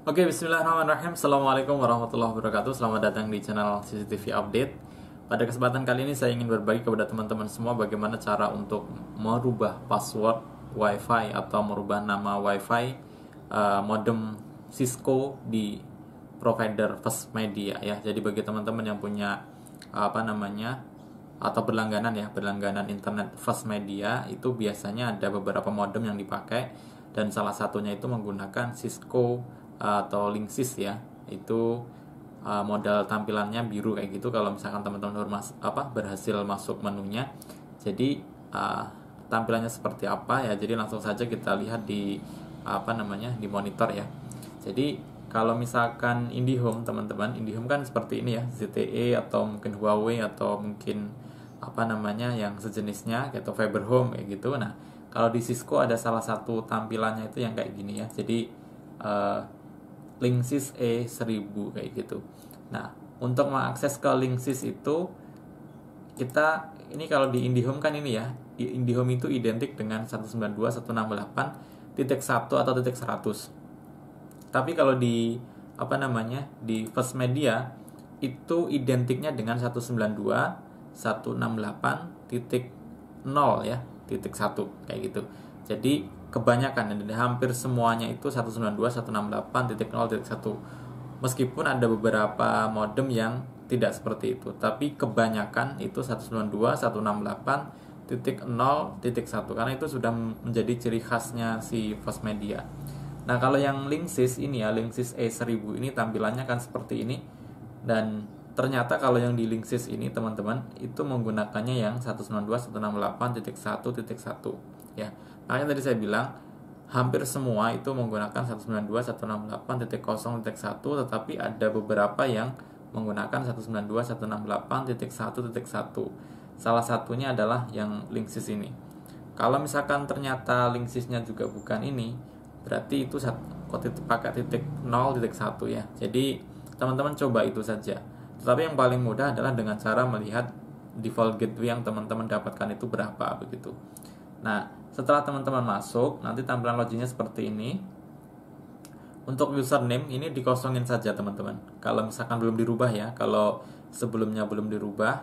Oke, bismillahirrahmanirrahim. Assalamualaikum warahmatullahi wabarakatuh. Selamat datang di channel CCTV Update. Pada kesempatan kali ini saya ingin berbagi kepada teman-teman semua bagaimana cara untuk merubah password WiFi atau merubah nama WiFi uh, modem Cisco di provider First Media ya. Jadi bagi teman-teman yang punya apa namanya atau berlangganan ya, berlangganan internet First Media itu biasanya ada beberapa modem yang dipakai dan salah satunya itu menggunakan Cisco atau linksys ya itu uh, modal tampilannya biru kayak gitu kalau misalkan teman-teman apa berhasil masuk menunya jadi eh, tampilannya seperti apa ya jadi langsung saja kita lihat di apa namanya di monitor ya jadi kalau misalkan IndiHome teman-teman IndiHome kan seperti ini ya ZTE atau mungkin Huawei atau mungkin apa namanya yang sejenisnya atau Fiber Home kayak gitu nah kalau di Cisco ada salah satu tampilannya itu yang kayak gini ya jadi eh, Linksys E1000 kayak gitu. Nah, untuk mengakses ke Linksys itu kita ini kalau di IndiHome kan ini ya, IndiHome itu identik dengan 192.168 titik 1 atau titik 100. Tapi kalau di apa namanya? di First Media itu identiknya dengan 192.168 titik 0 ya, titik 1 kayak gitu. Jadi kebanyakan dan hampir semuanya itu 192.168.0.1 meskipun ada beberapa modem yang tidak seperti itu tapi kebanyakan itu 192.168.0.1 karena itu sudah menjadi ciri khasnya si fast media nah kalau yang Linksys ini ya Linksys A1000 ini tampilannya kan seperti ini dan ternyata kalau yang di Linksys ini teman-teman itu menggunakannya yang 192.168.1.1 ya makanya tadi saya bilang hampir semua itu menggunakan 192.168.0.1 tetapi ada beberapa yang menggunakan 192.168.1.1 salah satunya adalah yang linksys ini kalau misalkan ternyata linksysnya juga bukan ini berarti itu pakai titik 0.1 ya jadi teman-teman coba itu saja tetapi yang paling mudah adalah dengan cara melihat default gateway yang teman-teman dapatkan itu berapa begitu nah setelah teman-teman masuk, nanti tampilan loginnya seperti ini. Untuk username ini dikosongin saja teman-teman. Kalau misalkan belum dirubah ya, kalau sebelumnya belum dirubah,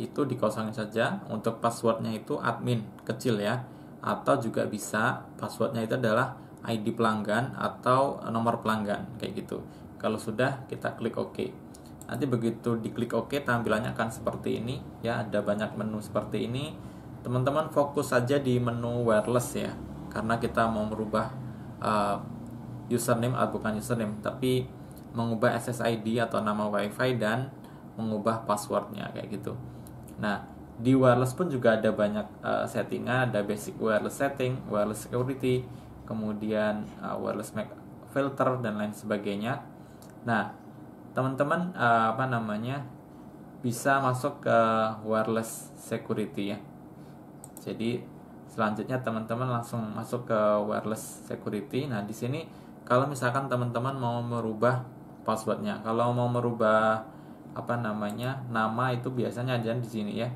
itu dikosongin saja. Untuk passwordnya itu admin kecil ya, atau juga bisa passwordnya itu adalah ID pelanggan atau nomor pelanggan kayak gitu. Kalau sudah kita klik OK nanti begitu diklik OK tampilannya akan seperti ini ya ada banyak menu seperti ini teman-teman fokus saja di menu wireless ya karena kita mau merubah uh, username atau ah, bukan username tapi mengubah SSID atau nama WiFi dan mengubah passwordnya kayak gitu. Nah di wireless pun juga ada banyak uh, eh, settingan ada basic wireless setting, wireless security, kemudian uh, wireless MAC filter dan lain sebagainya. Nah teman-teman uh, apa namanya bisa masuk ke wireless security ya jadi selanjutnya teman-teman langsung masuk ke wireless security. Nah, di sini kalau misalkan teman-teman mau merubah passwordnya, kalau mau merubah apa namanya nama itu biasanya aja di sini ya.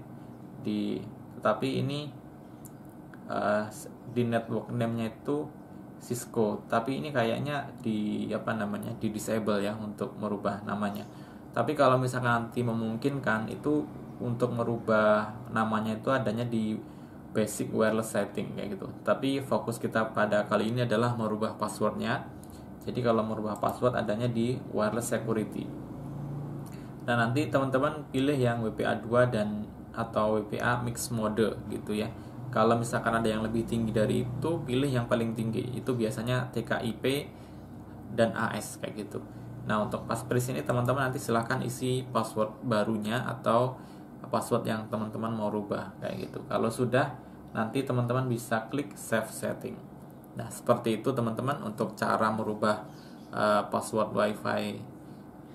Di tetapi ini uh, di network name-nya itu Cisco, tapi ini kayaknya di apa namanya di disable ya untuk merubah namanya. Tapi kalau misalkan nanti memungkinkan itu untuk merubah namanya itu adanya di basic wireless setting kayak gitu. Tapi fokus kita pada kali ini adalah merubah passwordnya. Jadi kalau merubah password adanya di wireless security. Nah nanti teman-teman pilih yang WPA 2 dan atau WPA mix mode gitu ya. Kalau misalkan ada yang lebih tinggi dari itu, pilih yang paling tinggi. Itu biasanya TKIP dan AS kayak gitu. Nah untuk passphrase ini teman-teman nanti silahkan isi password barunya atau password yang teman-teman mau rubah kayak gitu. Kalau sudah nanti teman-teman bisa klik save setting. Nah, seperti itu teman-teman untuk cara merubah uh, password WiFi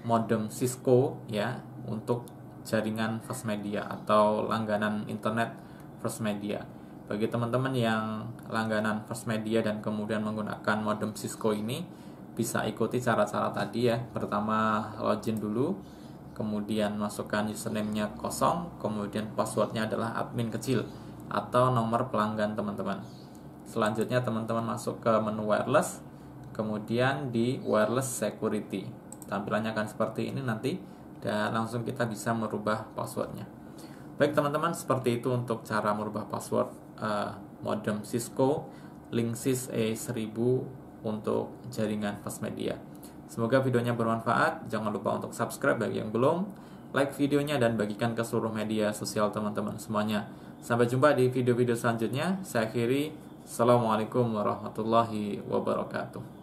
modem Cisco ya untuk jaringan First Media atau langganan internet First Media. Bagi teman-teman yang langganan First Media dan kemudian menggunakan modem Cisco ini bisa ikuti cara-cara tadi ya. Pertama login dulu kemudian masukkan username-nya kosong, kemudian passwordnya adalah admin kecil atau nomor pelanggan teman-teman. Selanjutnya teman-teman masuk ke menu wireless, kemudian di wireless security. Tampilannya akan seperti ini nanti dan langsung kita bisa merubah passwordnya. Baik teman-teman, seperti itu untuk cara merubah password uh, modem Cisco Linksys e 1000 untuk jaringan Fast Media. Semoga videonya bermanfaat. Jangan lupa untuk subscribe bagi yang belum, like videonya dan bagikan ke seluruh media sosial teman-teman semuanya. Sampai jumpa di video-video selanjutnya. Saya akhiri. Assalamualaikum warahmatullahi wabarakatuh.